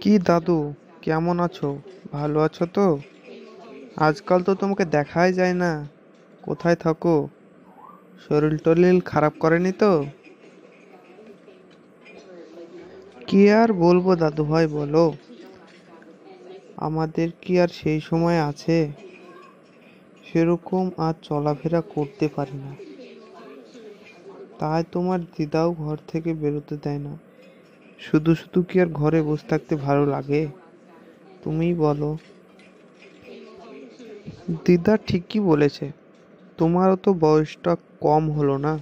কি দাদু কেমন আছো ভালো আছো তো আজকাল তো তোমাকে দেখাই যায় না কোথায় থাকো শরীর টরিল খারাপ করেনি তো কি আর বলবো দাদু ভাই বলো আমাদের কি আর সেই সময় আছে সেরকম আর চলাফেরা করতে পারি না তাই তোমার দিদাও ঘর থেকে বেরোতে দেয় না শুধু শুধু কি আর ঘরে বসে থাকতে ভালো লাগে তুমিই বলো দিদা ঠিকই বলেছে তোমারও তো বয়সটা কম হলো না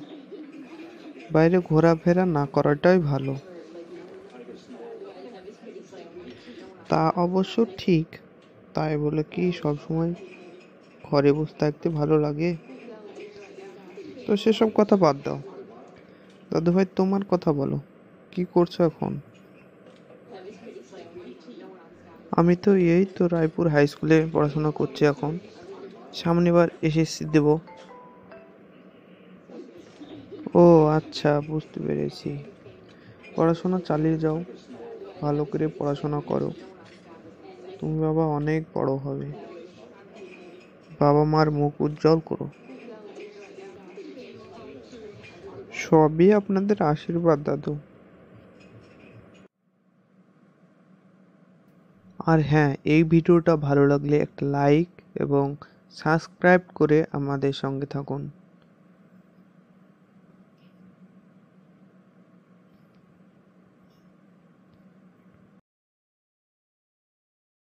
বাইরে ঘোরাফেরা না করাটাই ভালো তা অবশ্য ঠিক তাই বলে কি সবসময় ঘরে বসে থাকতে ভালো লাগে তো সেসব কথা বাদ দাও দাদু ভাই তোমার কথা বলো কি করছো এখন আমি তো এই তো রায়পুর হাই স্কুলে পড়াশোনা করছি এখন সামনেবার এসএসসি দেব ও আচ্ছা বুঝতে পেরেছি পড়াশোনা চালিয়ে যাও ভালো করে পড়াশোনা করো তুমি বাবা অনেক বড় হবে বাবা মার মুখ উজ্জ্বল করো সবই আপনাদের আশীর্বাদ দাদু আর হ্যাঁ এই ভিডিওটা ভালো লাগলে একটা লাইক এবং সাবস্ক্রাইব করে আমাদের সঙ্গে থাকুন